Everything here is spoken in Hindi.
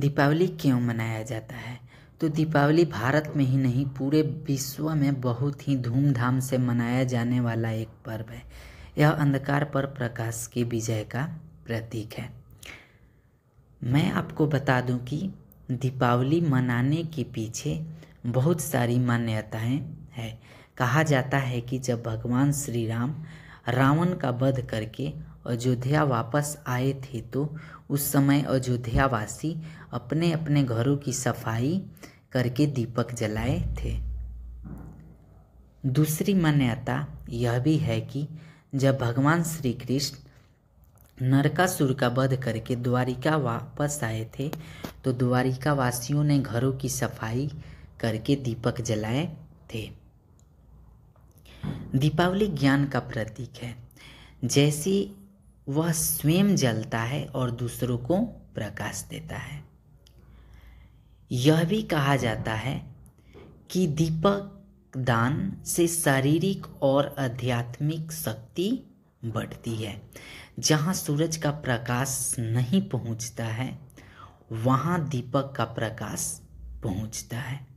दीपावली क्यों मनाया जाता है तो दीपावली भारत में ही नहीं पूरे विश्व में बहुत ही धूमधाम से मनाया जाने वाला एक पर्व है यह अंधकार पर प्रकाश की विजय का प्रतीक है मैं आपको बता दूं कि दीपावली मनाने के पीछे बहुत सारी मान्यताएं हैं कहा जाता है कि जब भगवान श्री राम रावण का वध करके अयोध्या वापस आए थे तो उस समय अयोध्यावासी अपने अपने घरों की सफाई करके दीपक जलाए थे दूसरी मान्यता यह भी है कि जब भगवान श्री कृष्ण नरकासुर का वध करके द्वारिका वापस आए थे तो द्वारिका वासियों ने घरों की सफाई करके दीपक जलाए थे दीपावली ज्ञान का प्रतीक है जैसे वह स्वयं जलता है और दूसरों को प्रकाश देता है यह भी कहा जाता है कि दीपक दान से शारीरिक और आध्यात्मिक शक्ति बढ़ती है जहाँ सूरज का प्रकाश नहीं पहुँचता है वहाँ दीपक का प्रकाश पहुँचता है